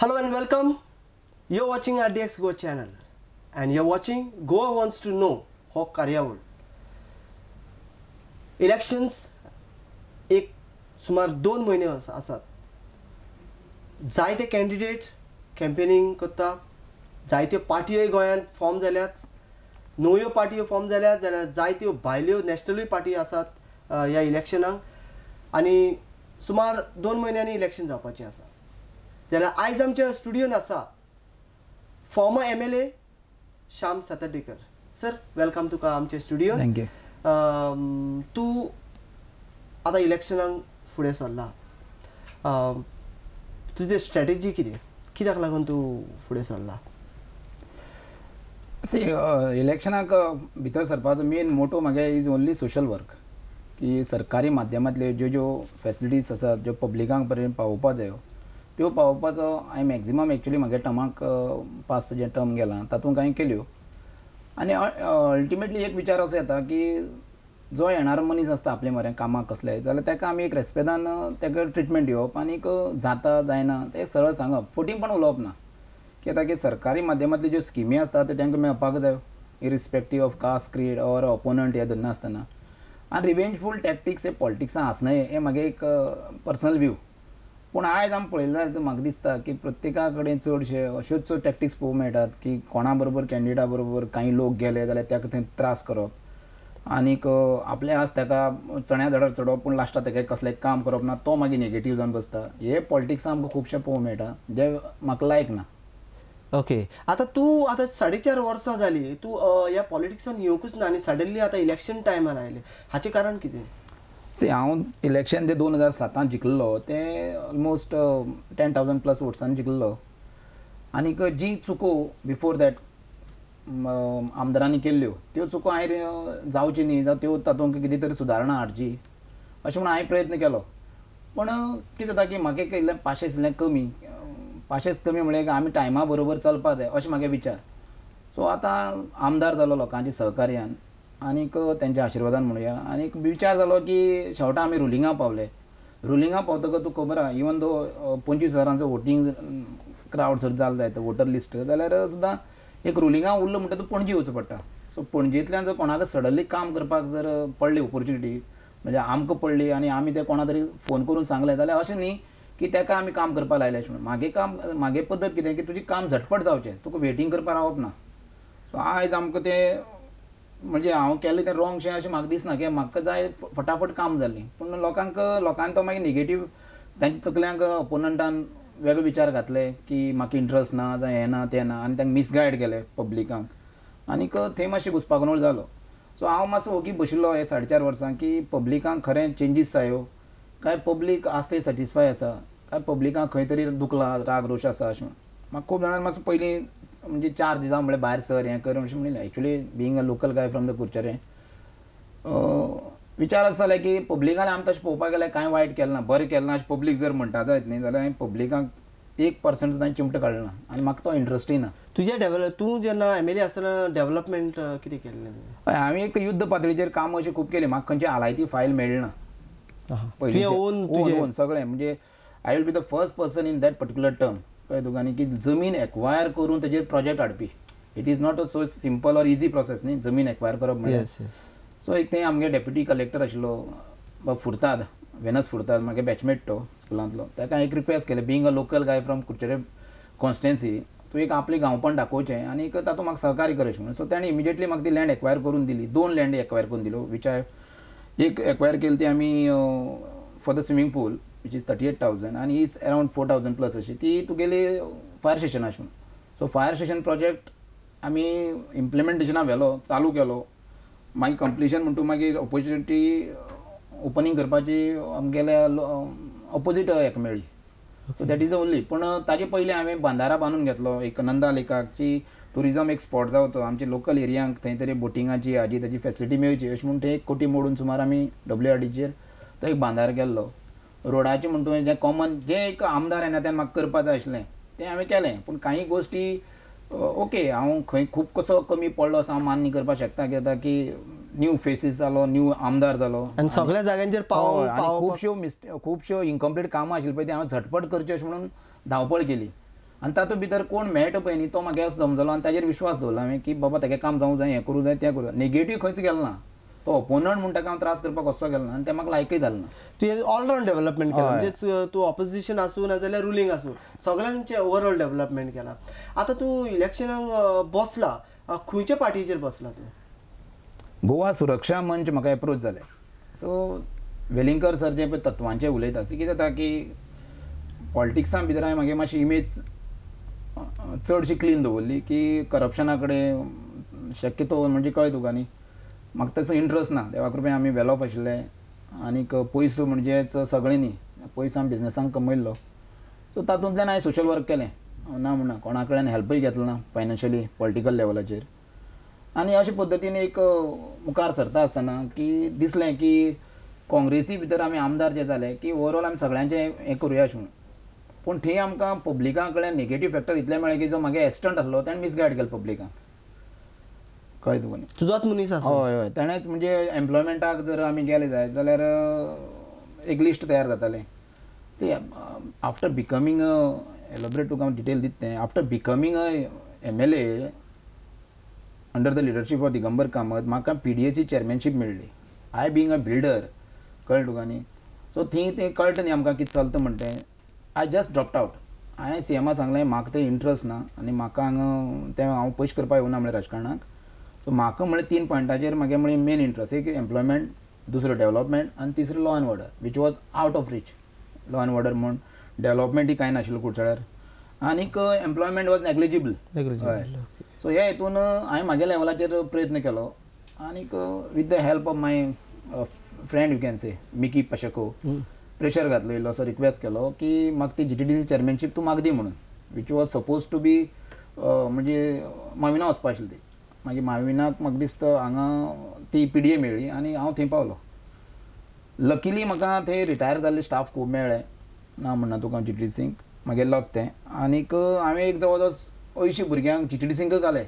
Hello welcome welcome. You're R D X Go channel and you're watching go Wants to know हो Karyavul. Elections एक सुमार दोन म्हयने आसात जायते कॅन्डिडेट कॅम्पेनिंग करता जायत्यो पाटयोय गोंयांत फॉर्म जाल्यात नव्यो पाटयो फॉर्म जाल्यात जाल्यार जायत्यो भायल्यो नॅशनलूय पार्टी आसात ह्या इलेक्शनाक आनी सुमार दोन म्हयन्यांनी इलेक्शन जावपाचें आसा जाल्यार आयज आमच्या स्टुडियोन असा former M L A Shyam Satardekar sir welcome तुका आमच्या स्टुडियो तू आता इलेक्शनाक फुडें सरला तुझे स्ट्रेटेजी कितें कित्याक लागून तूं फुडें सरला सी इलेक्शनाक भितर सरपाचो मेन मोटो म्हागे इज ओन्ली सोशल वर्क की सरकारी माध्यमांतल्यो ज्यो ज्यो फेसिलिटीज आसात ज्यो पब्लिकांक पर्यंत पावोवपा जायो त्यो पावोवपाचो हांवें मॅक्झिमम एक्च्युली म्हागे टर्माक पास जे टर्म गेलां तातूंत कांय केल्यो आनी अल्टिमेटली एक विचार असो येता की जो येणारो मनीस आसता आपले मरे कामाक कसले जाल्यार ताका आमी एक रेस्पेदान ताका ट्रिटमेंट दिवप आनीक जाता जायना ते सरळ सांगप पण उलोवप ना कित्याक की सरकारी माध्यमांतल्यो ज्यो स्किमी आसता ते तांकां मेळपाक जाय irrespective of caste creed or opponent हे धरनासतना आनी रिवेंजफूल टॅक्टिक्स हे पॉलिटिक्सान आसनाय हे म्हागे एक पर्सनल व्यू पूण आयज आमी पळयलें जाल्यार म्हाका दिसता की प्रत्येका कडेन चडशे अश्योच टॅक्टिक्स पळोवंक मेळटात की कोणा बरोबर कॅन्डिडेटा बरोबर कांय लोक गेले जाल्यार ताका थंय त्रास करप आनीक आपले आज ताका चण्या झाडार चडप पूण लास्टाक ताका कसलें काम करप ना तो मागीर नेगेटीव जावन बसता हे पॉलिटिक्स आमकां खुबशे पळोवंक मेळटा जे म्हाका लायक ना ओके आतां तूं आतां साडे चार वर्सां जाली तूं ह्या पॉलिटिक्सान येवंकूच ना आनी सडनली आतां इलेक्शन टायमार आयले हाचें कारण कितें सी हांव इलेक्शन ते दोन हजार सातांत जिखल्लो तें ऑलमोस्ट टेन थावजंड प्लस वोट्सान जिखल्लो आनीक जी चुको बिफोर दॅट आमदारांनी केल्ल्यो त्यो चुको हांवें जावची न्ही जावं त्यो तातूंत कितें तरी सुदारणां हाडची अशें म्हणून हांवें प्रयत्न केलो पण कितें जाता की म्हाका एक इल्लें पाशेंस इल्लें कमी पाशेंस कमी म्हणल्यार आमी टायमा बरोबर चलपा जाय अशें म्हाका विचार सो आतां आमदार जालो लोकांच्या सहकार्यान आनीक त्यांच्या आशिर्वादान म्हणूया आनीक विचार जालो की शेवटा आम्ही रुलिंगा पावले रुलिंगा पावतकच तू खबर आहा इवन दो पंचवीस हजारांचं वोटींग क्रावड जर जालो जायत वोटर लिस्ट जाल्यार सुद्दां एक रुलिंगा उरलो म्हणटा तूं पणजी येवचो पडटा सो पणजेंतल्यान जर कोणाक सडनली काम करपाक जर पडली ऑपॉर्च्युनिटी म्हणजे आमकां पडली आनी आमी ते कोणा तरी फोन करून सांगले जाल्यार अशें न्ही की तेका आमी काम करपाक लायलें अशें म्हणून म्हागे काम मागे पद्दत कितें की तुजें काम झटपट जावचें तुका वेटींग करपाक रावप ना सो आयज आमकां तें म्हणजे हांव केलें तें रोंग शें अशें म्हाका दिसना की म्हाका जाय फटाफट काम जालें पूण लोकांक लोकांनी तो मागीर नेगेटीव तांच्या तकल्यांक ओपोनंटान वेगळे विचार घातले की म्हाका इंट्रस्ट ना जावं हें ना तें ना आनी तांकां मिसगायड केलें पब्लिकांक आनीक थंय मातशें घुसपागोंदोळ जालो सो हांव मातसो ओगी बशिल्लो हे साडे चार वर्सां की पब्लिकांक खरें चेंजीस जायो काय पब्लीक आस्ते सॅटिस्फाय आसा काय पब्लिकांक खंय तरी दुखला राग रोश आसा अशें म्हाका खूब जाणांनी मातसो पयलीं म्हणजे चार दिसा म्हळ्यार भायर सर हें कर अशें म्हणलें actually being a local guy from the Kudchade विचार आसा जाल्यार की पब्लिकान आमी तशें पळोवपाक गेल्यार कांय वायट केलें ना बरें केलें ना अशें पब्लीक जर म्हणटा जायत न्ही जाल्यार हांवें पब्लिकाक एक पर्संट सुद्दां चिमटो काडलां आनी म्हाका तो इंट्रस्टूय ना तुजे डेवलप तूं जेन्ना एम एल ए आसतना डेव्हलपमेंट कितें केल्लें हय हांवें एक युध्द पातळीचेर काम अशें खूब केलें म्हाका खंयची आलायती फायल मेळना पयलीं ओन ओन सगळें म्हणजे I will be the first person in that particular term कळ्ळें तुका आनी की जमीन एक्वायर करून तेजेर प्रोजेक्ट हाडपी it is not a so simple or easy process न्ही जमीन एक्वायर करप म्हणजे सो एक ते आमगे डेप्युटी कलेक्टर आशिल्लो फुर्ताद वेनस फुर्ताद मागे बॅचमेट तो स्कुलांतलो ताका एक रिक्वेस्ट केलें being a local guy from Kudchade constituency तूं एक आपलें गांवपण दाखोवचें आनी तातूंत म्हाका सहकार्य करचें म्हणून सो ताणें इमिजिएटली म्हाका ती लँड एक्वायर करून दिली दोन लँड एक्वायर करून दिल्यो विच आय एक एक्वायर केली ती आमी for the swimming pool which is thirty eight thousand आनी is around four thousand plus अशी ती तुगेली फायर स्टेशन अशें सो फायर स्टेशन प्रोजेक्ट आम्ही इम्प्लिमेंटेशना व्हेलो चालू केलो मागीर कंप्लिशन म्हणटू मागीर ऑपॉर्च्युनिटी ओपनिंग करपाची आमगेल्या ऑपोजीट एक मेळ्ळी so that is the only पूण ताजे पयलीं हांवें बांदारा बांदून घेतलो एक नंदा लेकाची ट्युरिजम एक स्पॉट तो आमच्या लोकल एरियांक थंय तरी बोटिंगाची हाजी ताजी फॅसिलिटी मेळची अशें म्हणून ते एक कोटी मोडून सुमार आमी डब्ल्यू आर डीचेर तो एक बांदार गेल्लो रोडाचे म्हणतो तुवें कॉमन जे एक आमदार येना म्हाका करपाक जाय आशिल्लें तें हांवें केलें पूण काही गोश्टी ओके हांव खंय खूब कसो कमी पडलो असो हांव मान्य करपाक शकता कित्याक की न्यू फेसीस जालो न्यू आमदार जालो आनी सगळ्या जाग्यांचेर पावो खुबश्यो मिस्टे खुबश्यो इनकम्प्लीट कामां आशिल्ली पळय ती हांवें झटपट करचें अशें म्हणून धांवपळ केली आनी तातूंत भितर कोण मेळटा पळय न्ही तो म्हाका असो समजलो आनी ताजेर विश्वास दवरलो हांवें की बाबा तेगे काम जावं जाय हें करूं जाय तें करूं नेगेटीव खंयच गेलो ना तो हो, ओपोनंट म्हणटना हांव त्रास करपाक कसो गेलो ना आनी तें म्हाका लायकय जालें ना तुवें ऑलराऊंड डेव्हलपमेंट केलां म्हणजे तूं ऑपोजिशन आसूं नाजाल्यार रुलींग आसूं सगळ्यांचे ओवरऑल डेव्हलपमेंट केला आतां तूं इलेक्शनाक बसला खंयच्या पार्टीचेर बसला तूं गोवा सुरक्षा मंच म्हाका एप्रोच झाले सो वेलिंगकर सर जे पळय तत्वांचे उलयता कितें जाता की पॉलिटिक्सां भितर हांवें म्हागे मातशी इमेज चडशी क्लीन दवरली की करप्शना कडेन शक्यतो म्हणजे कळ्ळें तुका न्ही म्हाका तसो इंट्रस्ट ना देवा कृपया आमी वेल आशिल्ले आनीक पयस म्हणजेच सगळ्यांनी पयस आमी बिजनेसांक कमयल्लो सो तातूंतल्यान हांवें सोशल वर्क केलें ना म्हणना कोणा कडल्यान हेल्पूय घेतलो ना फायनान्शियली पॉलिटिकल लेवलाचेर आनी अशा पद्दतीन एक मुखार सरता आसतना की दिसलें की काँग्रेसी भितर आमी आमदार जे झाले की ओवरऑल आमी सगळ्यांचें हें करुया अशें म्हणून पूण थंय आमकां पब्लिका कडल्यान नेगेटीव फॅक्टर इतले मेळ्ळे की जो मागे एस्टंट आसलो ताणें मिसगायड केलो पब्लिकांक कळ्ळें तुका तुजोच मनीस आसा हय हय ताणेंच म्हणजे एम्प्लॉयमेंटाक जर आमी गेले जायत जाल्यार एक लिस्ट तयार जातालें सी आफ्टर बिकमींग अ तुका हांव डिटेल दित after becoming a M L A under the leadership of Digambar Kamat म्हाका पी डी एची चॅरमॅनशीप मेळ्ळी आय बींग अ बिल्डर कळ्ळें तुका न्ही सो थंय तें कळटा न्ही आमकां कितें चलता म्हण आय जस्ट ड्रॉप्ट आवट हांवें सी एमा सांगलें म्हाका तें इंट्रस्ट ना आनी म्हाका हांगा तें हांव पयशे करपाक येवना म्हणलें राजकारणाक सो म्हाका म्हळ्यार तीन पॉयंटाचेर म्हागे मेन इंट्रस्ट एक एम्प्लॉयमेंट दुसरो डेवलॉपमेंट आनी तिसरो law and order which was out of reach law and order म्हूण ही कांय नाशिल्लो कुडचड्यार आनीक एम्प्लॉयमेंट वॉज नेग्लिजिबल सो ह्या हातून हांवें म्हागे लेवलाचेर प्रयत्न केलो आनीक with the help of my friend you can say Mickey Pacheco pressure घातलो असो रिक्वेस्ट केलो की म्हाका ती G T D C chairmanship तूं म्हाका दी म्हणून which was suppose to be म्हणजे मविना वचपा आशिल्ली ती मागीर माविनाक म्हाका दिसता हांगा ती पी डी ए मेळ्ळी आनी हांव थंय पावलो लकिली म्हाका थंय रिटायर जाल्ले स्टाफ खूब मेळ्ळे ना म्हणना तुका जी सिंग मागे लक तें आनीक हांवें एक जवळ जवळ अंयशीं भुरग्यांक सिंग घालें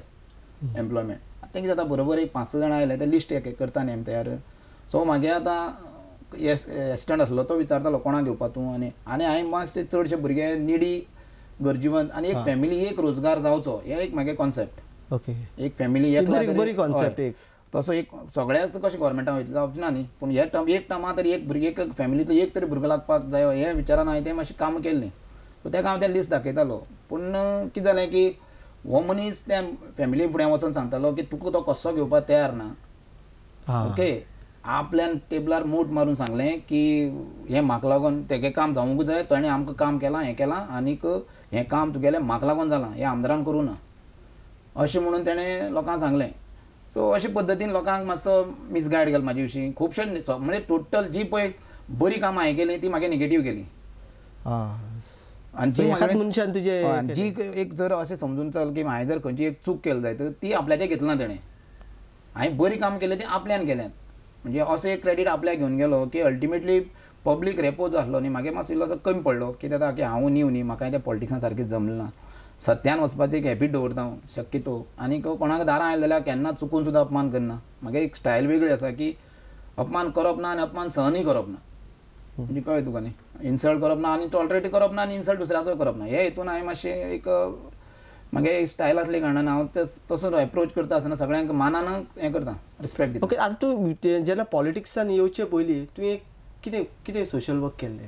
एम्प्लॉयमेंट आतां कितें जाता बरोबर एक पांच स जाणां आयले ते लिस्ट एक एक करता न्ही आमी तयार सो म्हागे आतां एसिस्टंट आसलो तो विचारतालो कोणाक घेवपा तूं आनी आनी हांवें मातशे चडशे भुरगे निडी गरजीवन आनी एक फॅमिली एक रोजगार जावचो हें एक म्हागे कॉन्सेप्ट ओके एक फॅमिली एक बरी कॉन्सेप्ट एक तसो एक सगळ्याच कशें गोवोरमेंटान वयतले जावचें ना न्ही पूण हे टर्म एक टर्मा तरी एक भुरगे एक एक तरी भुरगो लागपाक जाय हे विचारान हांवें तें मातशें काम केल्लें सो तेका हांव तें लिस्ट दाखयतालो पूण कितें जालें की हो मनीस त्या फॅमिली फुडें वचोन सांगतालो की तुका तो कसो घेवपाक तयार ना ओके आपल्यान टेबलार मूठ मारून सांगलें की हें म्हाका लागून तेगे काम जावंकूच जाय ताणें आमकां काम केलां हें केलां आनीक हें काम तुगेलें म्हाका लागून जालां हें आमदारान करूं ना अशें म्हणून त्याने लोकांक सांगलें सो अशे पद्दतीन लोकांक मातसो मिसगायड केलो म्हाजे विशीं खुबशे म्हणजे टोटल जी पळय बरी कामां हांवें केली ती म्हाका नेगेटीव केली आनी जी जी एक जर अशें समजून चल की हांवें जर खंयची एक चूक केली जायत ती आपल्याचें घेतलां ताणें हांवें बरी काम केलें ते आपल्यान केल्यात म्हणजे असो एक क्रेडीट आपल्याक घेवन गेलो की अल्टिमेटली पब्लीक रेपो जो आसलो न्ही म्हाका मातसो इल्लोसो कमी पडलो कित्याक की हांव न्यू न्ही म्हाका तें पॉलिटिक्सां सारकें जमलें ना सत्यान एक हॅबीट दवरता हांव शक्यतो आनीक कोणाक दारां आयलें जाल्यार केन्ना चुकून सुद्दां अपमान करना म्हागे एक स्टायल वेगळी आसा की अपमान करप ना आनी अपमान सहनूय करप ना म्हणजे कळ्ळें तुका न्ही इन्सल्ट करप ना आनी टॉलरेट करप ना आनी इन्सल्ट दुसऱ्याचोय करप ना हे हेतून हांवें मातशें एक म्हागे एक स्टायल असले कारणान हांव तसो एप्रोच करता आसतना सगळ्यांक मानान हें करता रिस्पेक्ट ओके आतां तूं जेन्ना पॉलिटिक्सान येवचे पयलीं तुवें कितें कितें सोशल वर्क केल्लें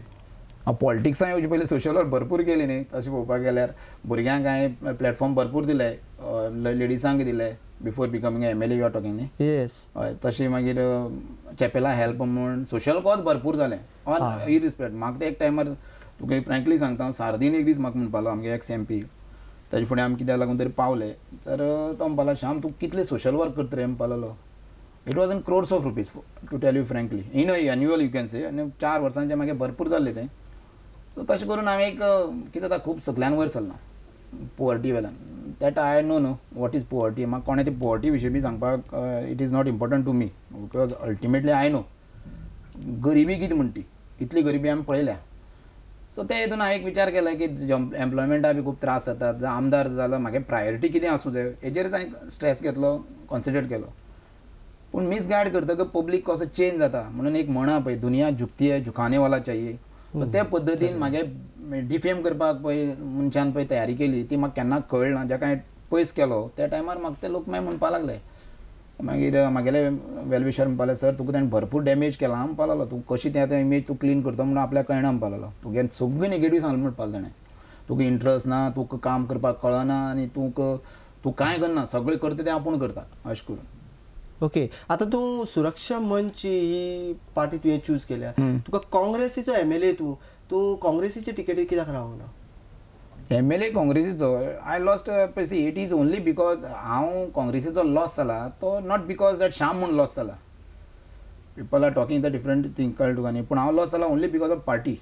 पॉलिटिक्स पॉलिटिक्सान येवचे पयलीं वर्क भरपूर केली न्ही तशें पळोवपाक गेल्यार भुरग्यांक हांवें प्लॅटफॉर्म भरपूर दिले लेडिसांक दिले before becoming M L A you are talking न्ही येस हय तशी मागीर चॅपेला हेल्प म्हूण सोशल कॉज भरपूर जालें ऑन इ रिस्पेक्ट म्हाका ते एक टायमार तुका फ्रँकली सांगता हांव सार्दीन एक दीस म्हाका म्हणपालो आमगे एक्स एम पी ताजे फुडें आमी कित्याक लागून तरी पावले तर तो म्हणपालो श्याम तूं कितले सोशल वर्क करता रे म्हणपालो it was in crores of rupees to tell you frankly in a annual you can say आनी चार वर्सांचे मागीर भरपूर जाल्लें तें सो तशें करून हांवें एक कितें जाता खूब सकल्यान वयर सरलां पुवर्टी वेल्यान that I know know what is poverty म्हाका कोणा ती पुवर्टी विशीं बी सांगपाक it is not important to me because ultimately I know गरिबी कितें म्हण ती इतली गरिबी आमी पळयल्या सो ते हितून हांवें एक विचार केला की एम्प्लॉयमेंटा बी खूब त्रास जातात जावं आमदार जालो म्हागे प्रायोरिटी कितें आसूं जाय हेजेरच हांवें स्ट्रेस घेतलो कॉन्सन्ट्रेट केलो पूण मिसगायड करतकच पब्लीक कसो चेंज जाता म्हणून एक म्हणा पळय दुनिया झुकती आहे झुकाने वाला चाहिए त्या पद्धतीन म्हागे डिफेम करपाक पळय मनशान पळय तयारी केली ती म्हाका केन्ना कळना जे हांवें पयस केलो त्या टायमार म्हाका ते लोक मागीर म्हणपाक लागले मागीर म्हागेले वेलविशर म्हणपाले सर तुका ताणें भरपूर डॅमेज केला म्हणपाक लागलो तूं कशी तें इमेज तूं क्लीन करता म्हणून आपल्याक कळना म्हणपाक लागलो तुगे सगळीं नेगेटीव सांगलें म्हणपाक ताणें तुका इंट्रस्ट ना तुका काम करपाक कळना आनी तुका तूं कांय करना सगळें करता तें आपूण करता अशें करून ओके आता तू सुरक्षा मंच ही पार्टी तुवें चूज केल्या तुका काँग्रेसीचो एम एल ए तू तूं काँग्रेसीचे टिकेटीक कित्याक रावंक ना एम एल ए काँग्रेसीचो आय लॉस्ट पळय इट इज ओन्ली बिकॉज हांव काँग्रेसीचो लॉस जाला तो नॉट बिकॉज दॅट श्याम म्हूण लॉस जाला people are talking the different thing कळ्ळें तुका न्ही पूण हांव लॉस जाला ओन्ली बिकॉज ऑफ पार्टी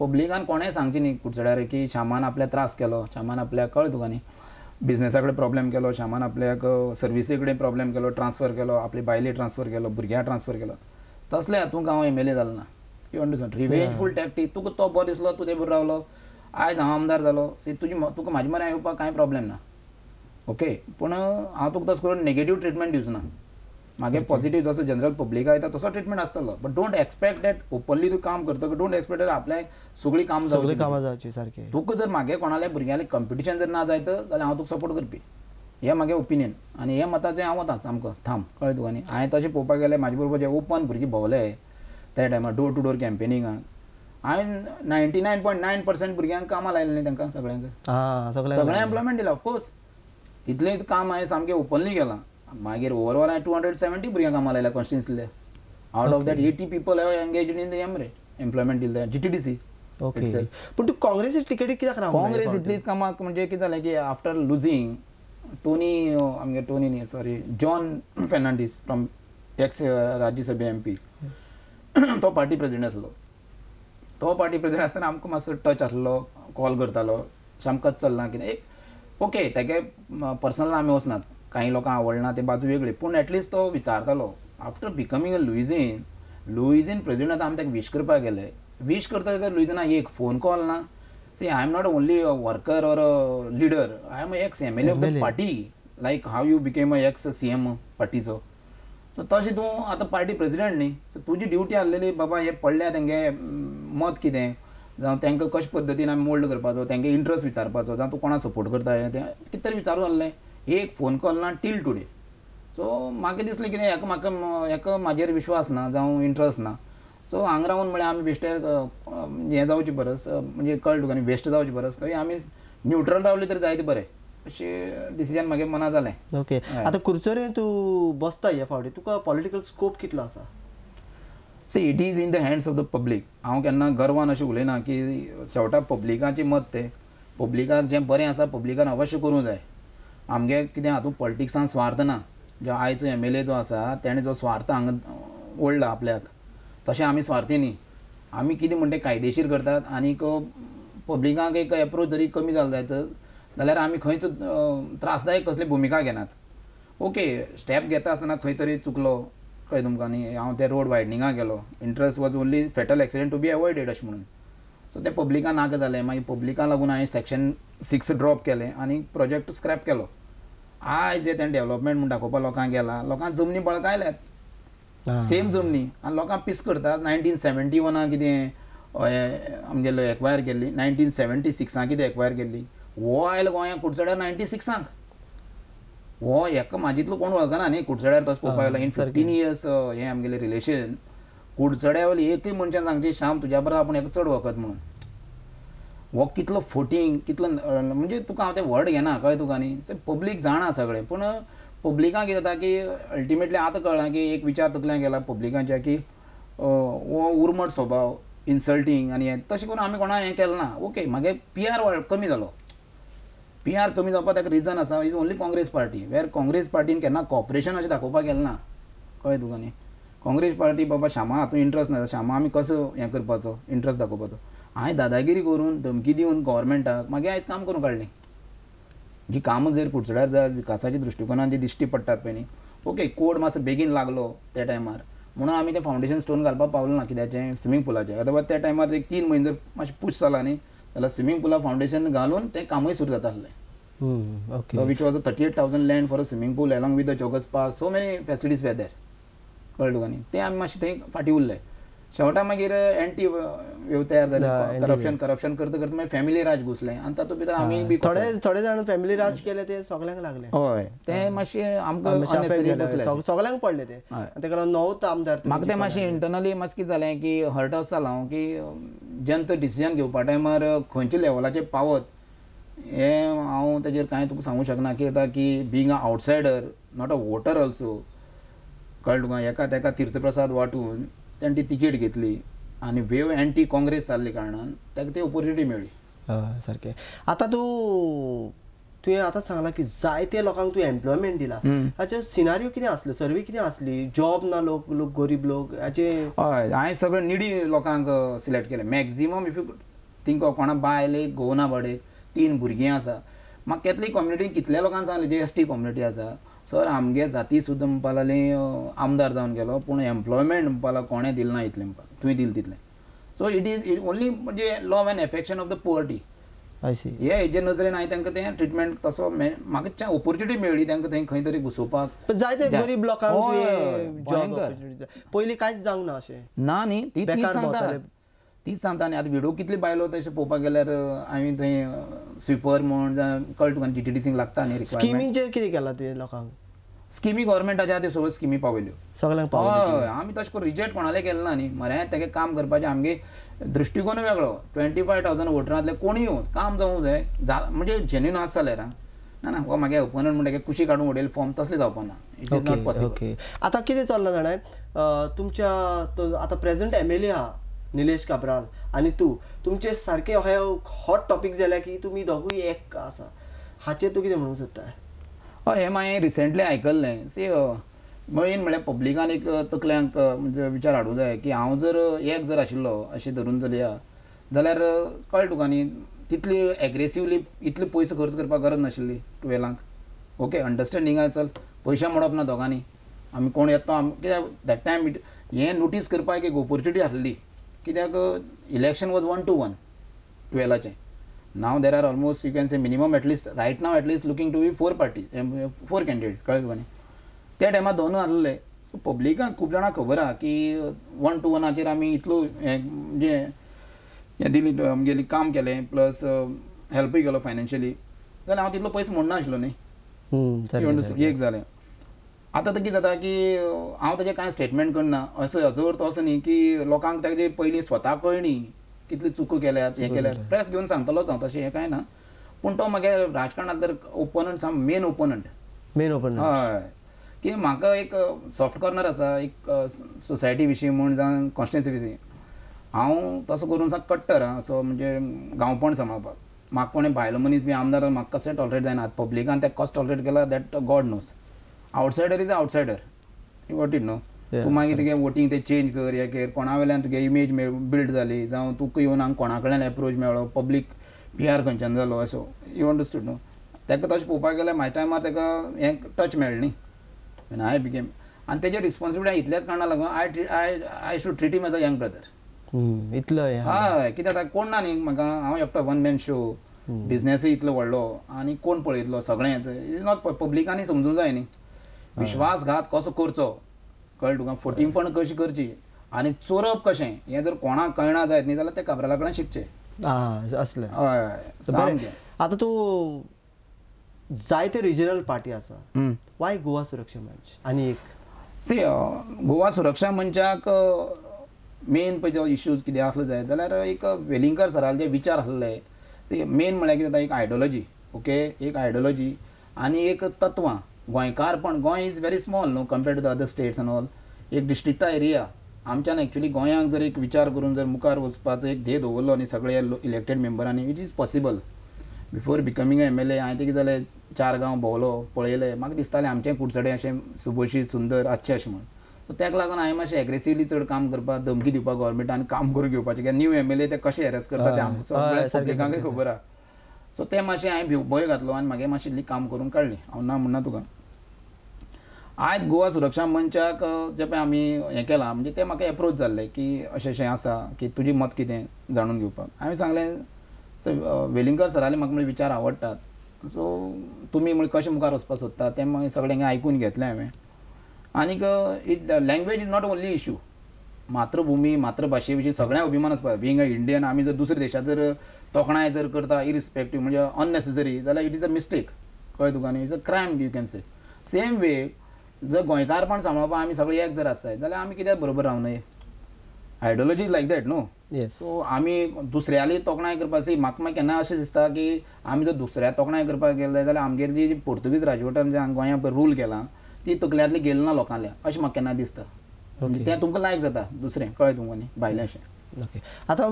पब्लिकान कोणेंय सांगचें न्ही कुडचड्यार की श्यामान आपल्या त्रास केलो श्यामान आपल्याक कळ तुका न्ही बिझनेसाकडे प्रॉब्लेम केलो शामान आपल्याक सर्विसेकडे प्रॉब्लेम केलो ट्रान्सफर केलो आपली बायले ट्रान्सफर केलो भुरग्यां ट्रान्सफर केलो तसले हातूंत हांव एम एल ए जालो ना यू अंडरस्टँड फूल टॅक्टीक तुका तो बरो दिसलो तूं ते बरो रावलो आयज हांव आमदार जालो सी तुजी तुका म्हाजे मरे येवपाक कांय प्रॉब्लेम ना ओके पूण हांव तुका तसो करून नेगेटीव ट्रिटमेंट दिवचो ना मागे पॉझिटिव्ह जसं जनरल पब्लिक येता तसं ट्रीटमेंट आसतलो but don't expect that openly तू काम करतो डोंट एक्सपेक्ट दॅट सगळी सगळीं काम सगळी कामां जाऊची सारखे तुका जर मागे कोणाले भुरग्याला कॉम्पिटिशन जर ना जायत जाल्यार हांव तुका सपोर्ट करपी हे मागे ओपिनियन आनी हे मताचें हांव वता सामको थांब कळ्ळें तुका न्ही हांवें तशें पळोवपाक गेलें म्हाजे बरोबर जे ओपन भुरगीं भोंवले त्या टायमार डोर टू डोर कॅम्पेनिंग हांवें ninety nine point nine percent भुरग्यांक कामां लायलें न्ही तांकां सगळ्यांक सगळें एम्प्लॉयमेंट दिलां ऑफकोर्स तितलें काम हांवें सामकें ओपनली केलां मागीर ओवरऑल हांवें टू हंड्रेड सेवेंटी भुरग्यांक कामां लायल्या out of that eighty people have engage in the एम रे employment deal G T D C okay पूण तूं काँग्रेस टिकेटी कित्याक राव काँग्रेस इतलीच कामाक म्हणजे कितें जालें की आफ्टर लुजींग टोनी आमगे टोनी न्ही sorry John Fernandes from ex Rajya Sabha M P तो पार्टी प्रेजिडेंट आसलो तो पार्टी प्रेजिडेंट आसतना आमकां मातसो टच आसलो कॉल करतालो शामकात चलना कितें एक ओके तेगे पर्सनल आमी वचनात काही लोकांक आवडना ते बाजू वेगळी पूण एटलिस्ट तो विचारतालो आफ्टर बिकमींग अ लुईजीन लुईजीन प्रेजिडंट आमी ताका विश करपाक गेले विश करता लुईजना एक फोन कॉल ना सी I am not only a worker or a leader I am ex M L A of the party like how you became a ex C M पार्टीचो सो तशें तूं आतां पार्टी प्रेजिडंट न्ही सो तुजी duty आसलेली बाबा हे पडल्या तेंगे मत कितें जावं तांकां कशे पद्दतीन आमी मोल्ड करपाचो तांकां इंट्रस्ट विचारपाचो जावं तूं कोणाक सपोर्ट करता हें तें कितें तरी विचारूं आसलें एक फोन कॉल ना टील टुडे सो मागे दिसले की हेका म्हाका हेका म्हाजेर विश्वास ना जाऊ इंटरेस्ट ना सो हांगा रावन म्हळ्यार आमी बेश्टे म्हणजे हें जावचे परस म्हणजे कळ तुका आनी बेश्ट जावचे परस खंय आमी न्यूट्रल रावले तरी जायत बरे अशें डिसिजन म्हागे मना जालें ओके आतां खुर्चोरेर तूं बसता ह्या फावटी तुका पॉलिटिकल स्कोप कितलो आसा so it is in the hands of the public हांव केन्ना गर्वान अशें उलयना की शेवटा पब्लिकाचें मत तें पब्लिकाक जें बरें आसा पब्लिकान अवश्य करू जाय आमगे कितें हातूंत पॉलिटिक्सान स्वार्थ ना जो आयचो एम एल ए जो आसा तेणें जो स्वार्थ हांगा ओडला आपल्याक तशें आमी स्वार्थी न्ही आमी कितें म्हणटा कायदेशीर करतात आनीक पब्लिकाक एक एप्रोच जरी कमी जालो जायत जाल्यार आमी खंयच त्रासदायक कसली भुमिका घेनात ओके स्टेप घेता आसतना खंय तरी चुकलो कळ्ळें तुमकां न्ही हांव ते रोड वायडनिंगाक गेलो interest was only fatal accident to be avoided अशें म्हणून सो ते पब्लिका नाका जालें मागीर पब्लिका लागून हांवें सेक्शन सिक्स ड्रॉप केलें आनी प्रोजेक्ट स्क्रॅप केलो आयज जे तें डेव्हलपमेंट म्हूण दाखोवपा लोकांक गेला लोकांक जमनी बळकायल्यात सेम जमनी आनी लोकांक पीस करतात नायन्टीन सेवेंटी वना कितें आमगेलो एक्वायर केल्ली नायन्टीन सेवन्टी सिक्सां कितें एक्वायर केल्ली हो आयल गोंया कुडचड्यार नायन्टी सिक्सांक हो एका म्हाजीतलो कोण वळखना न्ही कुडचड्यार तसो पळोवपाक गेलो इन फिफ्टीन इयर्स हें आमगेलें रिलेशन कुडचड्यावयली एकूय मनशान सांगते श्याम तुज्या बरोबर आपूण एक चड वखद म्हणून व कितलो फोटींग कितलो म्हणजे तुका हांव तें व्हड घेना कळ्ळें तुका न्ही पब्लीक जाणा सगळे पूण पब्लिकांक कितें जाता की अल्टिमेटली आतां कळ्ळां की एक विचार तकल्यान गेला पब्लिकांच्या की वो उर्मट स्वभाव इन्सल्टींग आनी हें तशें करून आमी कोणा हें केलें ना ओके म्हागे पी आर वाड कमी जालो पी आर कमी जावपाक ताका रिजन आसा इज ओन्ली काँग्रेस पार्टी वेर काँग्रेस पार्टीन केन्ना कॉपरेशन अशें दाखोवपाक गेलें ना कळ्ळें तुका न्ही काँग्रेस पार्टी बाबा श्यामा हातूंत इंट्रस्ट ना श्यामा आमी कसो हें करपाचो इंट्रस्ट दाखोवपाचो हांवें दादागिरी करून धमकी दिवन गोवोरमेंटाक मागीर आयज काम करून काडलें जी कामां जर कुडचड्यार जाय विकासाच्या दृश्टिकोनान जी दिश्टी पडटात पळय न्ही ओके कोड मातसो बेगीन लागलो त्या टायमार म्हणून आमी तें फावंडेशन स्टोन घालपाक पावलो ना कित्याचे स्विमींग पुलाचे अथवा त्या टायमार एक तीन म्हयने जर मातशें पूश जाला न्ही जाल्यार स्विमींग पुला फावंडेशन घालून तें कामूय सुरू जाता आसलें which was a thirty eight thousand land for a swimming pool along with the joggers park so many facilities whether कळ्ळें तुका न्ही तें आमी मातशें थंय फाटीं उरलें शेवटा मागीर एंटी वेव तयार झाले करप्शन करप्शन करता करता मागीर फॅमिली राज घुसले आनी तातूंत भितर आम्ही बी थोडे थोडे जाण फॅमिली राज केले ते सगळ्यांक लागले हय तें मातशें आमकां सगल्यांक पडले ते ताका लागून नवोच आमदार म्हाका तें मातशें इंटरनली मातशें कितें जालें की हर्ट असो जालां हांव हो की जेन्ना तो डिसिजन घेवपा टायमार खंयच्या लेवलाचेर पावत हे हांव ताजेर कांय तुका सांगूंक शकना की आतां की being a outsider not a voter also कळ्ळें तुका एका तेका तीर्थप्रसाद वांटून ताणें ती तिकेट घेतली आनी वेव एंटी काँग्रेस जाल्ले कारणान ताका ती ऑपॉर्च्युनिटी मेळ्ळी हय सारकें आतां तूं तुवें आतां सांगलां की जायते लोकांक तू एम्प्लॉयमेंट दिला हाचे सिनारियो कितें आसल्यो सर्वे कितें आसली जॉब ना लोक लोक गरीब लोक हाचे हय हांवें सगळे निडी लोकांक सिलेक्ट केले मॅक्झिमम इफ यू थिंक कोणा बायले एक बडे तीन भुरगीं आसा म्हाका कॅथलीक कम्युनिटीन कितल्या लोकांक सांगलें जी एस टी कम्युनिटी आसा सर आमगे जाती सुद्दां म्हणपा लागली आमदार जावन गेलो पूण एम्प्लॉयमेंट म्हणपा लागलो कोणें दिलें ना इतलें म्हणपा तुवें दिलें तितलें so it is it only म्हणजे love and affection of the poverty हे हेजे नजरेन हांवें तांकां तें ट्रिटमेंट तसो म्हाका ऑपॉर्च्युनिटी मेळ्ळी तांकां थंय खंय तरी घुसोवपाक जायते गरीब लोकांक पयलीं कांयच जावंक ना अशें ना न्ही ती सांगता तीच सांगता आनी आतां व्हिडिओ कितले बायलो तशें पळोवपाक गेल्यार हांवें थंय स्विपर म्हण जावं कळटा तुका जी टी डी सींग लागता न्ही स्किमीचेर कितें केलां ते लोकांक स्किमी गोवोरमेंटाच्या त्यो सगळ्यो स्किमी पावयल्यो सगळ्यांक हय आमी तशें करून रिजेक्ट कोणाले केलें ना न्ही मरे तेगे काम करपाचें आमगे दृश्टीकोन वेगळो ट्वेंटी फाय थावजंड वोटरांतले कोणी येवन काम जावूं जाय म्हणजे जेन्युन आसा जाल्यार ना ना हो मागे ओपोनंट म्हणटा कुशी काडून उडयले फॉर्म तसले जावपा ना ओके ओके आतां कितें चल्लां जाणाय तुमच्या आतां प्रेझेंट एम एल ए आहा निलेश काब्राल आणि तू तुमचे सारखे हे हॉट टॉपिक जाल्या की तुम्ही दोगूय एक आसा हाचेर तूं कितें म्हणूंक सोदताय हय हें रिसेंटली आयकल्लें सी मेन म्हळ्यार पब्लिकान एक तकल्यांक म्हणजे विचार हाडूंक जाय की हांव जर एक जर आशिल्लो अशें धरून चलया जाल्यार कळ्ळें तुका न्ही तितली एग्रेसिवली इतले पयसो खर्च करपाक गरज नाशिल्ली टुवेलांक ओके आहे चल पयशे मोडप ना दोगांनी आमी कोण येतो कित्याक दॅट टायम इट नोटीस करपाक एक ऑपॉर्च्युनिटी आसली कित्याक election was one two one टुवेलाचें now there are almost you can say minimum at least right now at least looking to be four party four candidate कळ्ळें तुका त्या टायमार दोन आसले सो पब्लिक खूब जाणांक खबर आहा की वन टू वनाचेर आमी इतलो हें म्हणजे दिली आमगेली म्हणजे काम केले प्लस हेल्पूय केलो फायनान्शियली जाल्यार हांव तितलो पयस मोडनाशिल्लो न्ही एक जालें आतां कितें जाता की हांव ताजें कांय स्टेटमेंट करना असो हाजो अर्थ असो न्ही की लोकांक ताजे पयलीं स्वता कळणी कितली चुको केल्यात हें केल्यात प्रेस घेवन सांगतलोच हांव तशें हें कांय ना पूण तो म्हागे राजकारणांत तर ओपोनंट मेन ओपोनंट मेन ओपोनंट हय की म्हाका एक सॉफ्ट कॉर्नर आसा एक सोसायटी विशीं म्हूण जावं कॉन्स्टिट्युन्सी विशीं हांव तसो करून सांग कट्टर आं सो म्हणजे गांवपण सांबाळपाक म्हाका कोणें भायलो मनीस बी आमदार म्हाका कसलें टॉलरेट जायना पब्लिकान ते कसो टॉलरेट केला that God knows outsider is outsider you what it no तूं मागीर तुगे वोटींग ते चेंज कर हें कर कोणा वेल्यान तुगे इमेज बिल्ड जाली जावं तुका येवन हांगा कोणा कडल्यान एप्रोच मेळ्ळो पब्लीक पी आर खंयच्यान जालो असो यू अंडरस्टूड न्हू ताका तशें पळोवपाक गेल्यार म्हाज्या टायमार ताका हें टच मेळ्ळें न्ही आय हांवें बिकेम आनी तेजे रिस्पोन्सिबिलिटी इतलेच कारणा लागून I I I should treat him as a young brother इतलो हय कित्याक आतां कोण ना न्ही म्हाका हांव एकटो वन मॅन शो बिजनेसूय इतलो व्हडलो आनी कोण पळयतलो सगळेंच इज नॉट पब्लिकांनी समजूंक जाय न्ही विश्वासघात कसो करचो कळ्ळें तुका फटींगपण कशी करची आनी चोरप कशें हें जर कोणाक कळना जायत न्ही जाल्यार ते काब्राला कडेन शिकचें आं हय आतां तूं जायते रिजनल पार्टी आसा वाय गोवा सुरक्षा मंच आनी एक गोवा सुरक्षा मंचाक मेन पळय जो इश्यूज कितें आसलो जायत जाल्यार एक वेलिंगकर सराल जे विचार आसले मेन म्हळ्यार कितें जाता एक आयडियोलॉजी ओके एक आयडियोलॉजी आनी एक तत्वां गोंयकार पण गोंय इज व्हेरी स्मॉल न्हू compared to the other states and all एक डिस्ट्रिक्टा एरिया आमच्यान एक्च्युली गोंयांक जर एक विचार करून जर मुखार वचपाचो एक ध्येय दवरलो न्ही सगळे इलेक्टेड मेंबरांनी which is possible before becoming M L A हांवें ते कितें जालें चार गांव भोंवलो पळले म्हाका दिसतालें आमचें कुडचडें अशें सुबोशीत सुंदर आजचें अशें म्हणून सो ताका लागून हांवें मातशें एग्रेसिवली चड काम करपाक धमकी दिवपाक गोवोरमेंटान काम करून घेवपाचें कित्याक न्यू एम एल ए ते कशें हॅरेस करता तें आमकां खबर आसा सो ते मातशें हांवें भिवबोय घातलो आनी म्हागे मातशी इल्ली काम करून काडली हांव ना म्हणना तुका आयज गोवा सुरक्षा मंचाक जे पळय आमी हें केलां म्हणजे ते म्हाका एप्रोच जाल्लें की अशें अशें आसा की तुजी मत कितें जाणून घेवपाक हांवें सांगलें वेलिंगकर सराले म्हाका म्हणजे विचार आवडटात सो तुमी म्हणजे कशें मुखार वचपाक सोदता तें मागीर सगळें आयकून घेतलें हांवें आनीक it language is not only issue मातृभूमी मातृभाशे विशीं सगळ्यांक अभिमान आसपाक बिंग अ इंडियन आमी जर दुसऱ्या देशांत जर तोखणाय जर करता इरिस्पेक्टीव म्हणजे अननेसेसरी जाल्यार इट इज अ मिस्टेक कळ्ळें तुका न्ही is a crime you can say same way जर गोंयकारपण सांबाळपाक आमी सगळे एक जर आसताय जाल्यार आमी कित्याक बरोबर रावं न्हय आयडियोलॉजी लायक दॅट न्हू सो आमी दुसऱ्याली तोखणाय करपाची सी म्हाका मागीर केन्ना अशें दिसता की आमी जर दुसऱ्या तोखणाय करपाक गेले जाल्यार आमगेर जी पुर्तुगीज राजवटान जे गोंया रूल केला ती तकल्यांतली गेली ना लोकांल्या अशें म्हाका केन्ना दिसता म्हणजे तें तुमकां लायक जाता दुसरें कळ्ळें तुमकां न्ही भायलें अशें ओके आता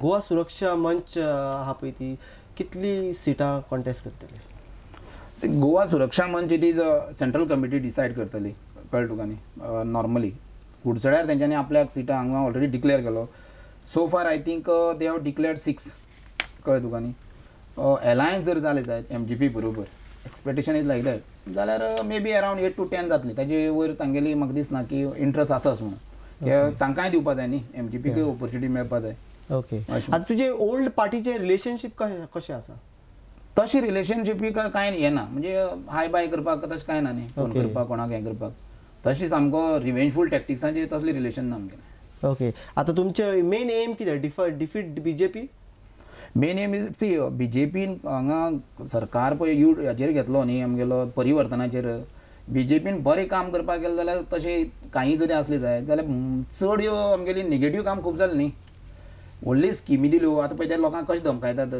गोवा सुरक्षा मंच हा पळय ती कितली सिटां कॉन्टेस्ट करतली see Goa Suraksha Manch it is central committee decide करतली कळ तुका न्ही नॉर्मली कुडचड्यार तेंच्यांनी आपल्याक सिटां हांगा ऑलरेडी डिक्लेअर केलो so far I think they have declared six कळ्ळें तुका न्ही एलायन्स जर जाले जायत एम जी पी बरोबर एक्सपेक्टेशन इज लायक दॅट जाल्यार may be around eight to ten जातली ताजे वयर तांगेली म्हाका दिसना की इंट्रस्ट आसाच म्हणून तांकांय दिवपा जाय न्ही एमजीपीक ऑपॉर्च्युनिटी मेळपा जाय ओके आतां तुजे ओल्ड पार्टीचे रिलेशनशीप कशें आसा तशी रिलेशनशिपीक कांय हें ना म्हणजे हाय बाय करपाक तशें कांय ना न्ही फोन करपाक कोणाक हें करपाक तशी सामको रिवेंजफूल टॅक्टिक्सांचे तसले रिलेशन ना ओके आतां तुमचे मेन एम कितें differ defeat BJP main aim is see B J पीन हांगा सरकार पळय यू हाजेर घेतलो न्ही आमगेलो परिवर्तनाचेर बी जे बरें काम करपाक गेलें जाल्यार तशें काही जरी आसलें जाय जाल्यार चड ह्यो आमगेली नेगेटीव काम खूब जालें न्ही व्हडली स्किमी दिल्यो हो. आतां पळय त्या लोकांक कशें धमकायतात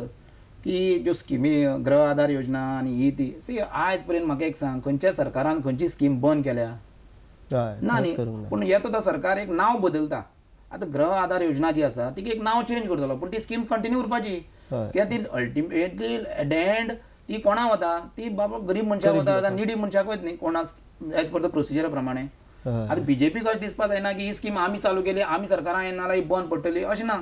की ज्यो स्किमी ग्रह आधार योजना आनी ही ती सी आयज पर्यंत म्हाका एक सांग खंयच्या सरकारान खंयची स्कीम बंद केल्या ना न्ही पूण येता तो सरकार एक नांव बदलता आतां ग्रह आधार योजना जी आसा ती एक नांव चेंज करतलो पूण ती स्कीम कंटिन्यू करपाची कित्याक ती अल्टिमेटली एट द एंड ती कोणा वता ती बाबा गरीब मनशाक वता निडी मनशाक वयत न्ही कोणा एज पर द प्रोसिजर प्रमाणे आतां बीजेपीक अशें दिसपा जायना की ही स्कीम आमी चालू केली आमी सरकारा येना ही बंद पडटली अशें ना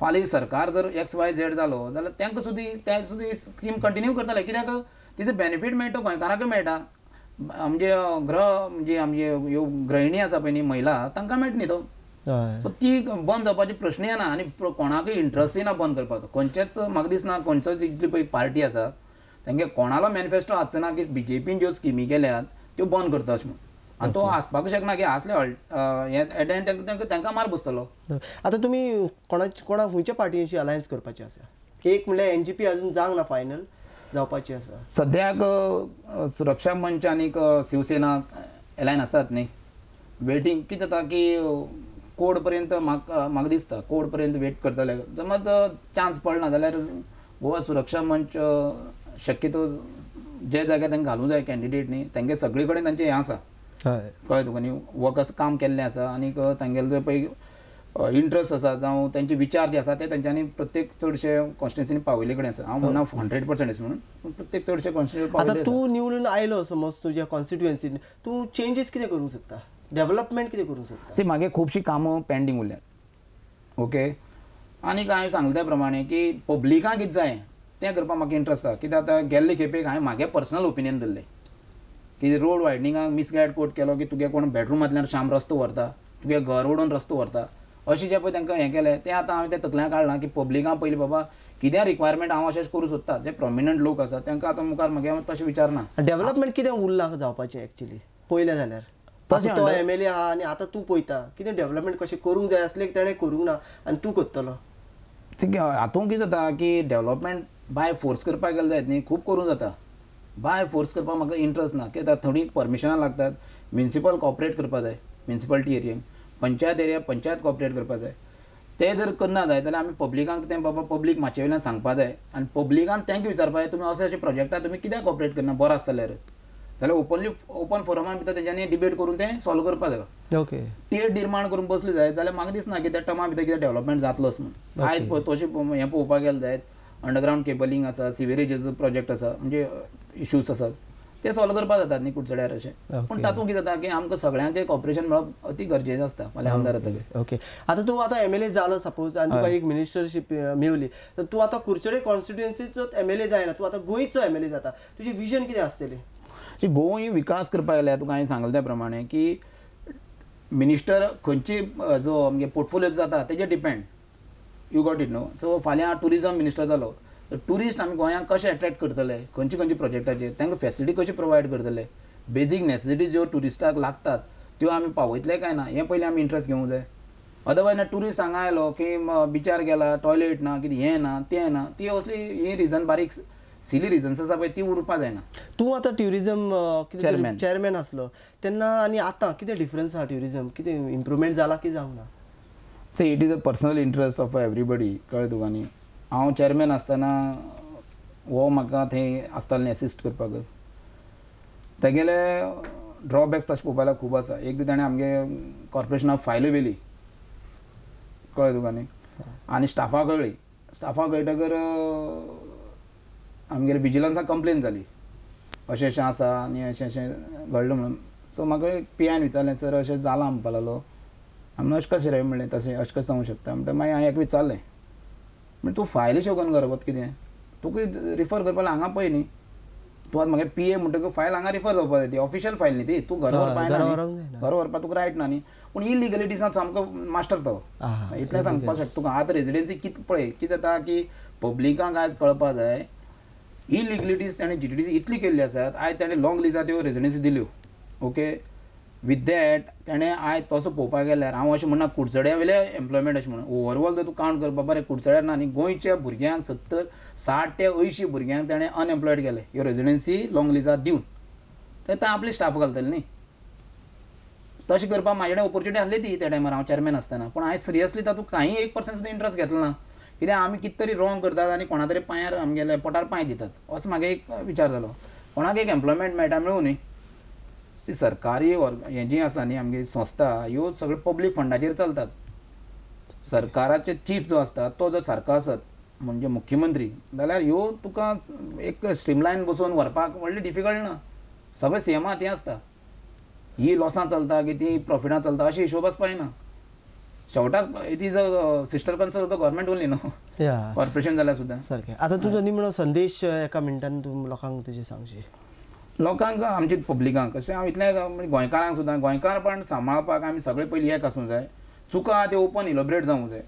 फाल्यां सरकार जर एक्स वाय झेड जालो जाल्यार तांकां सुद्दां ते सुद्दां ही स्कीम कंटिन्यू करताले कित्याक तिचो बेनिफीट मेळटा गोंयकारांकूय मेळटा म्हणजे ग्रह म्हणजे आमचे ह्यो गृहिणी आसा पळय न्ही महिला तांकां मेळटा न्ही तो सो ती बंद जावपाचे प्रश्न येना आनी कोणाकय इंट्रस्टूय ना बंद करपाचो खंयचेच म्हाका दिसना खंयचोच इतली पळय पार्टी आसा तेंगे कोणालो मॅनिफेस्टो आसचो की बी जे पीन ज्यो स्किमी केल्यात त्यो बंद करता अशें म्हणून आनी तो आसपाकूच शकना की आसले एट एंड मार बसतलो हो. आतां तुमी कोणाची कोणा खंयच्या पार्टीशी अलायन्स करपाची आसा एक म्हणल्यार एन जी पी अजून जावंक ना फायनल जावपाची आसा सद्याक सुरक्षा मंच आनी शिवसेना एलायन आसात न्ही वेटींग कितें जाता की कोडपर्यंत म्हाका म्हाका दिसता कोड पर्यंत वेट करतले समज चान्स पडना जाल्यार गोवा सुरक्षा मंच शक्यतो जे जाग्यार तांकां घालूंक जाय कॅन्डिडेट न्ही तांचे सगळे कडेन तांचें हें आसा कळ्ळें तुका न्ही वर्कर्स काम केल्लें आसा आनीक तांगेलो जो पळय इंट्रस्ट आसा जावं तांचे विचार जे आसा ते तांच्यांनी प्रत्येक चडशे कॉन्स्टिट्युन्सी पावयले कडेन आसा हांव म्हणना हंड्रेड पर्सेंट म्हणून प्रत्येक चडशे कॉन्स्टिट्युन्सी तूं निवडून आयलो समज तुज्या कॉन्स्टिट्युएन्सीन तूं चेंजीस कितें करूंक शकता डेव्हलपमेंट किती करू शकता सी मागे खूपशी कामं पेंडींग उरल्यात ओके आणि काय सांगल्या प्रमाणे की पब्लिकां कितें जाय तें करपाक म्हाका इंट्रस्ट आसा कित्याक आतां गेल्ले खेपेक हांवें म्हागे पर्सनल ओपिनियन दिल्लें की रोड वायडनिंगाक मिसगायड कोट केलो की तुगे कोण बेडरूमांतल्यान शाम रस्तो व्हरता तुगे घर ओडून रस्तो व्हरता अशें जें पळय तांकां हें केलें तें आतां हांवें तें तकल्यान काडलां की पब्लिकां पयलीं बाबा कितें रिक्वायरमेंट हांव अशें करूं सोदता जे प्रॉमिनंट लोक आसा तांकां आतां मुखार मागे तशें विचारना डेव्हलपमेंट कितें उरलां जावपाचें एक्चुली पयलें जाल्यार तशें तो एम एल ए आहा आनी आतां तूं पळयता कितें डेवलपमेंट कशें करूंक जाय आसलें तेणें करूंक ना आनी तूं करतलो हातूंत कितें जाता की डेवलपमेंट बाय फोर्स करपाक गेले जायत न्ही खूब करूंक जाता बाय फोर्स करपाक म्हाका इंट्रस्ट ना कित्याक थोडी परमिशनां लागतात म्युन्सिपल कॉपरेट करपाक जाय म्युन्सिपाल्टी एरियेंत पंचायत एरिया पंचायत कॉपरेट करपाक जाय ते जर करना जाय जाल्यार आमी पब्लिकांक तें बाबा पब्लीक मातशे वयल्यान सांगपा जाय आनी पब्लिकान तेंक विचारपा जाय तुमी अशे अशे प्रोजेक्टाक तुमी कित्याक कॉपरेट करना बरो जाल्यार जाल्यार ओपनली ओपन फोरमान भितर तेंच्यांनी डिबेट करून तें सॉल्व करपा जाय ओके तेड निर्माण करून बसले जायत जाल्यार म्हाका दिसना की त्या टर्मा भितर कितें डेव्हलपमेंट जातलोच म्हणून आयज तशें हें पळोवपाक गेले जायत अंडरग्रावंड केबलींग आसा सिवेरेजेचो प्रोजेक्ट आसा म्हणजे इश्यूज आसात ते सॉल्व करपाक जातात न्ही कुडचड्यार अशें पूण तातूंत कितें जाता की आमकां सगळ्यांचे कॉपरेशन मेळप अति गरजेचें आसता फाल्यां आमदार जातकीर ओके आतां तूं आतां एम एल ए जालो सपोज आनी तुका एक मिनिस्टरशीप मेवली तर तूं आतां कुडचडे कॉन्स्टिट्युएन्सीचोच एम एल ए जायना तूं आतां गोंयचो एम एल ए जाता तुजी विजन कितें आसतली जी गोंय विकास करपाक गेल्यार तुका हांवें सांगलें त्या प्रमाणे की मिनिस्टर खंयची जो आमगे म्हणजे पोर्टफोलियो जाता तेजेर depend you got it no so फाल्यां टुरिजम मिनिस्टर जालो टुरिस्ट आमी गोंयांक कशें एट्रॅक्ट करतले खंयचे खंयचे प्रोजेक्टाचेर तांकां फेसिलिटी कशी प्रोवायड करतले बेजीक नॅसेसिटीज ज्यो ट्युरिस्टाक लागतात त्यो आमी पावयतले काय ना हें पयलीं आमी इंट्रस्ट घेवंक जाय अदरवायज ना टुरिस्ट हांगा आयलो की बिचार गेला टॉयलेट ना कितें हें ना तें ना ती असली ही रिजन बारीक सिली रिजन्स पण ती उरपा जायना तू आता ट्युरिजम चेअरमॅन चेअरमॅन आसलो तेन्ना आनी आतां कितें डिफरन्स आहा ट्युरिजम कितें इम्प्रुवमेंट जाला की जाऊ ना say it is a personal interest of everybody कळ्ळें तुका न्ही हांव चेअरमॅन आसतना हो म्हाका थंय आसतालें एसिस्ट करपाक तेगेले ड्रॉबॅक्स तशें पळोवपाक खूब आसा एक दीस ताणें आमगे कॉर्पोरेशनाक फायल व्हेली कळ्ळें तुका न्ही आनी स्टाफाक कळ्ळी स्टाफाक कळटकर आमगेर विजिलन्सा कंप्लेन जाली अशें अशें आसा आनी अशें अशें घडलें म्हणून सो म्हाका एक पी आयन विचारलें सर अशें जालां म्हणपा लागलो आमी अशें कशें रे म्हणलें तशें अशें कशें जावंक शकता म्हणटा मागीर हांवें एक विचारलें म्हणजे तूं फायली शकून करपत कितें तुका रिफर करपा लागलें हांगा पळय न्ही तूं आतां म्हागे पी ए म्हणटकच फायल हांगा रिफर जावपाक जाय ती ऑफिशियल फायल न्ही ती तूं घर व्हरपाक ना घर व्हरपाक तुका रायट ना न्ही पूण इलिगलिटीसान सामको मास्टर तो इतलें सांगपाक शकता तुका आतां रेजिडेंसी कित पळय कितें जाता की पब्लिकांक आयज कळपा जाय इलिगलिटीज ताणें जी टी डी सी इतली केल्ली आसात आयज ताणें लाँग लिजा त्यो रेजिडन्सी दिल्यो ओके विथ दॅट ताणें आय तसो पळोवपाक गेल्यार हांव अशें म्हणना कुडचड्या वेले एम्प्लॉयमेंट अशें म्हणून ओवरऑल जर तूं कावंट करपा बरें कुडचड्यार ना न्ही गोंयच्या भुरग्यांक सत्तर साठ ते अंयशीं भुरग्यांक ताणें अनएम्प्लॉयड केले ह्यो रेजिडन्सी लाँग लिजा दिवन ते तां आपले स्टाफ घालतले न्ही तशें करपाक म्हाजे कडेन ऑपॉर्च्युनिटी आसली ती त्या टायमार हांव चॅरमॅन आसतना पूण हांवें सिरियसली तातूंत काही एक पर्संट सुद्दां इंट्रस्ट घेतलो ना कित्याक आमी कित तरी रोंग करतात आनी कोणा तरी पांयार आमगेले पोटार पांय दितात असो म्हाका एक विचार जालो कोणाक एक एम्प्लॉयमेंट मेळटा मेळूं न्ही ती सरकारी हे जी आसा न्ही आमगे संस्था ह्यो सगळ्यो पब्लीक फंडाचेर चलतात सरकाराचे चीफ जो आसता तो जर सारको आसत म्हणजे मुख्यमंत्री जाल्यार ह्यो तुका एक स्ट्रीमलायन बसोवन व्हरपाक व्हडलें डिफिकल्ट ना सगळे सेमात ते आसता ही लॉसां चलता की ती प्रॉफिटां चलता अशें हिशोब आसपाक ना शेवट it is a sister concern of the government only no corporation जाल्यार सुद्धा सारकें आता तुजो निमणो संदेश uh, एका मिनटान तू लोकांक तुझे सांगशी लोकांक आमचे पब्लिकांक अशें हांव इतलें म्हणजे गोंयकारांक सुद्दां पण सांबाळपाक आम्ही सगळे पयलीं एक असू जाय चुका ते ओपन इलोब्रेट जावंक जाय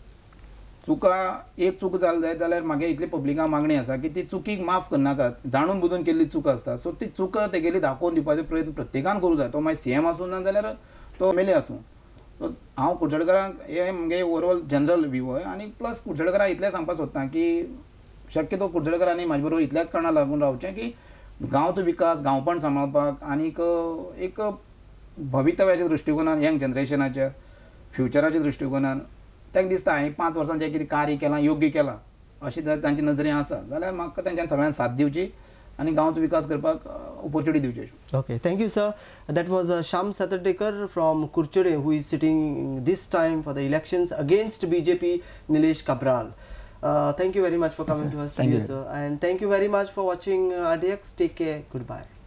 चुका एक चूक जाली जाय जाल्यार म्हागे इतली पब्लिकां मागणी आसा की ती चुकीक माफ करनाकात जाणून बुजून केल्ली चूक आसता सो ती चुका तेगेली दाखवून दिवपाचो प्रयत्न प्रत्येकान करू जाय तो मागीर सीएम एम आसूं ना जाल्यार तो मेले एल आसूं हांव कुडचडकरांक हे म्हगे ओवरऑल जनरल व्ह्यू आहे आनी प्लस कुडचडकरां इतलें सांगपाक सोदतां की शक्यतो कुडचडकरांनी म्हाजे बरोबर इतल्याच कारणां लागून रावचें की गांवचो विकास गांवपण सांबाळपाक आनीक एक भवितव्याच्या दृष्टिकोनात यंग जनरेशनाच्या फ्युचराच्या दृष्टिकोनात तांकां दिसता हांवें पांच वर्सां जें कितें कार्य केलां योग्य केलां अशें जर तांचे नजरे आसा जाल्यार म्हाका तेंच्यान सगळ्यांक साथ दिवची आणि गावचा विकास करपाक करी दिवशी okay thank you sir that was Shyam Satardekar from Curchorem who is sitting this time for the election against B J P Nilesh Cabral thank you very much for coming to thank you sir and thank you very much for watching R X take care good bye